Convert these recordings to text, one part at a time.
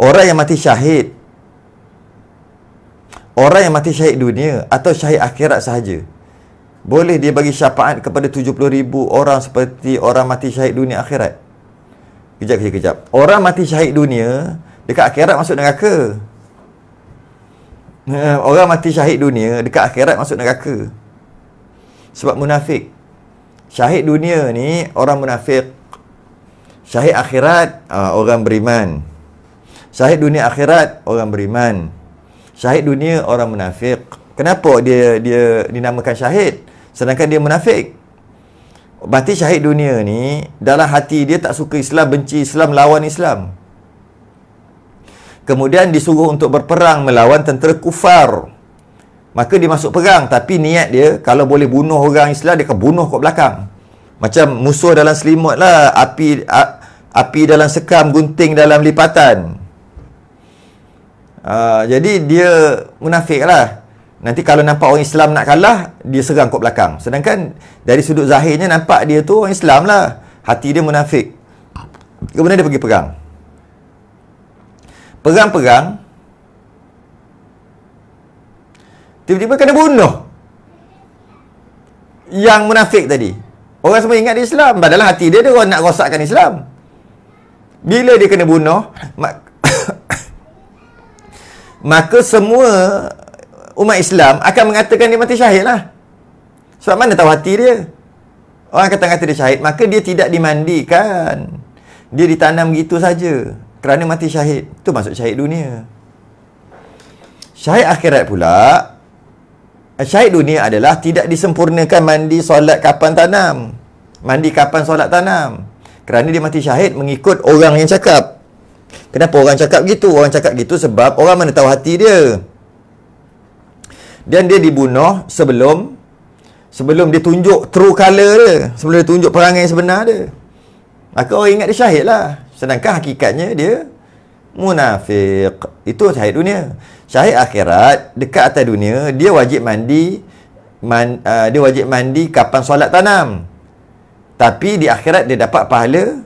Orang yang mati syahid Orang yang mati syahid dunia Atau syahid akhirat sahaja Boleh dia bagi syafaat kepada 70 ribu orang Seperti orang mati syahid dunia akhirat Kejap, kejap, kejap Orang mati syahid dunia Dekat akhirat masuk neraka eh, Orang mati syahid dunia Dekat akhirat masuk neraka Sebab munafik Syahid dunia ni Orang munafik Syahid akhirat ah, Orang beriman Syahid dunia akhirat orang beriman. Syahid dunia orang munafik. Kenapa dia dia dinamakan syahid sedangkan dia munafik? Berarti syahid dunia ni dalam hati dia tak suka Islam, benci Islam, lawan Islam. Kemudian disuruh untuk berperang melawan tentera kufar. Maka dia masuk perang tapi niat dia kalau boleh bunuh orang Islam dia akan bunuh kat belakang. Macam musuh dalam selimut lah, api api dalam sekam, gunting dalam lipatan. Ah, jadi dia munafik lah Nanti kalau nampak orang Islam nak kalah Dia serang kot belakang Sedangkan dari sudut zahirnya nampak dia tu orang Islam lah Hati dia munafik Kemudian dia pergi perang Perang-perang Tiba-tiba kena bunuh Yang munafik tadi Orang semua ingat dia Islam Padahal hati dia dia nak rosakkan Islam Bila dia kena bunuh maka semua umat Islam akan mengatakan dia mati syahid lah. Sebab mana tahu hati dia? Orang kata kata dia syahid, maka dia tidak dimandikan. Dia ditanam gitu saja. Kerana mati syahid. Itu masuk syahid dunia. Syahid akhirat pula, syahid dunia adalah tidak disempurnakan mandi solat kapan tanam. Mandi kapan solat tanam. Kerana dia mati syahid mengikut orang yang cakap. Kenapa orang cakap gitu? Orang cakap gitu sebab orang mana tahu hati dia. Dan dia dibunuh sebelum sebelum dia tunjuk true color dia. Sebelum dia tunjuk perangai sebenar dia. Maka orang ingat dia syahid lah. Sedangkan hakikatnya dia munafik Itu syahid dunia. Syahid akhirat dekat atas dunia dia wajib mandi man, uh, dia wajib mandi kapan solat tanam. Tapi di akhirat dia dapat pahala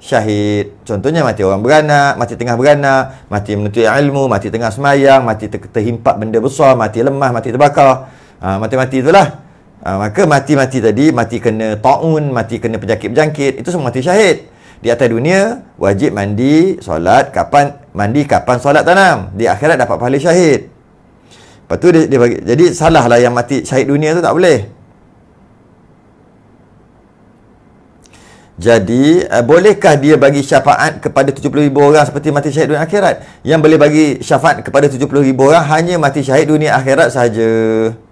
syahid. Contohnya mati orang beranak, mati tengah beranak, mati menuntut ilmu, mati tengah semayang, mati ter- terhimpak benda besar, mati lemah, mati terbakar. Ha, mati-mati itulah. Ha, maka mati-mati tadi, mati kena ta'un, mati kena penyakit-penyakit, itu semua mati syahid. Di atas dunia, wajib mandi, solat, kapan mandi, kapan solat tanam. Di akhirat dapat pahala syahid. Lepas tu dia, dia bagi, jadi salahlah yang mati syahid dunia tu tak boleh. Jadi, uh, bolehkah dia bagi syafaat kepada 70 ribu orang seperti mati syahid dunia akhirat? Yang boleh bagi syafaat kepada 70 ribu orang hanya mati syahid dunia akhirat sahaja.